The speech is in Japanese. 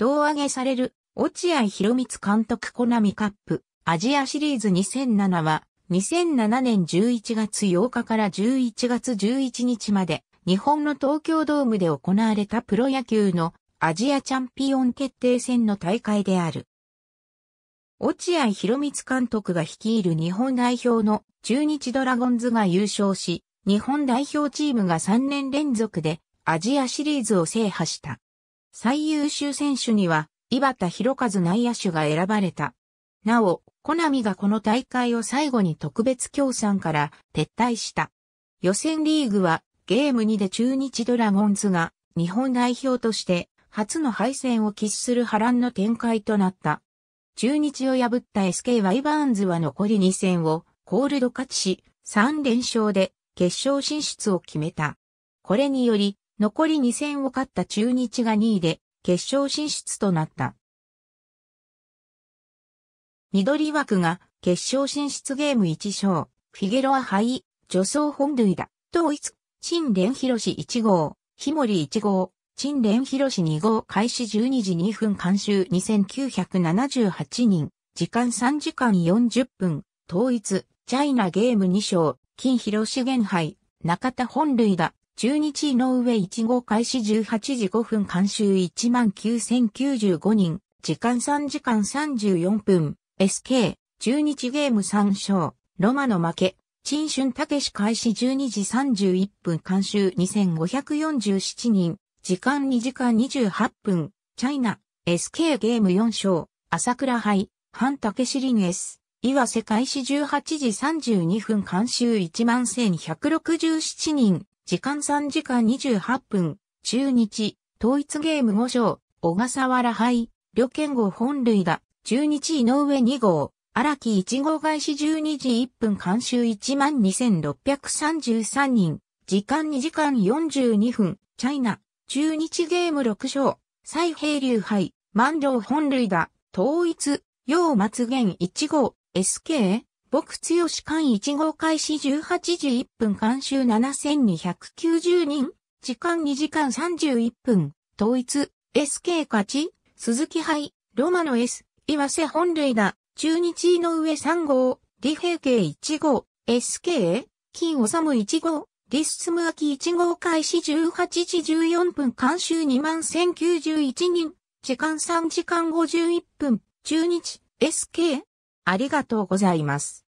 胴上げされる、落合博光監督コナミカップ、アジアシリーズ2007は、2007年11月8日から11月11日まで、日本の東京ドームで行われたプロ野球のアジアチャンピオン決定戦の大会である。落合博光監督が率いる日本代表の中日ドラゴンズが優勝し、日本代表チームが3年連続でアジアシリーズを制覇した。最優秀選手には、井端弘和内野手が選ばれた。なお、コナミがこの大会を最後に特別協賛から撤退した。予選リーグはゲーム2で中日ドラゴンズが日本代表として初の敗戦を喫する波乱の展開となった。中日を破った SK ワイバーンズは残り2戦をコールド勝ちし3連勝で決勝進出を決めた。これにより残り2戦を勝った中日が2位で決勝進出となった。緑枠が決勝進出ゲーム1勝、フィゲロア杯、助走本塁打、統一、陳連博士1号、日森1号、陳連博士2号開始12時2分監修2978人、時間3時間40分、統一、チャイナゲーム2勝、金博士現杯、中田本塁打、中日井上1号開始18時5分監修19,095人、時間3時間34分、SK、中日ゲーム3勝、ロマの負け、陳春武開始12時31分監修2547人、時間2時間28分、チャイナ、SK ゲーム4勝、朝倉杯、半武シリン S、岩瀬開始18時32分監修11,167人、時間3時間28分、中日、統一ゲーム5勝、小笠原杯、旅券号本類打、中日井上2号、荒木1号返し12時1分監修12,633人、時間2時間42分、チャイナ、中日ゲーム6勝、蔡平流杯、万両本類打、統一、陽松源1号、SK、僕強し間1号開始18時1分監修7290人、時間2時間31分、統一、SK 勝ち、鈴木杯、ロマの S、岩瀬本塁打、中日井上3号、李平慶1号、SK、金治1号、リススム秋一1号開始18時14分監修21091人、時間3時間51分、中日、SK、ありがとうございます。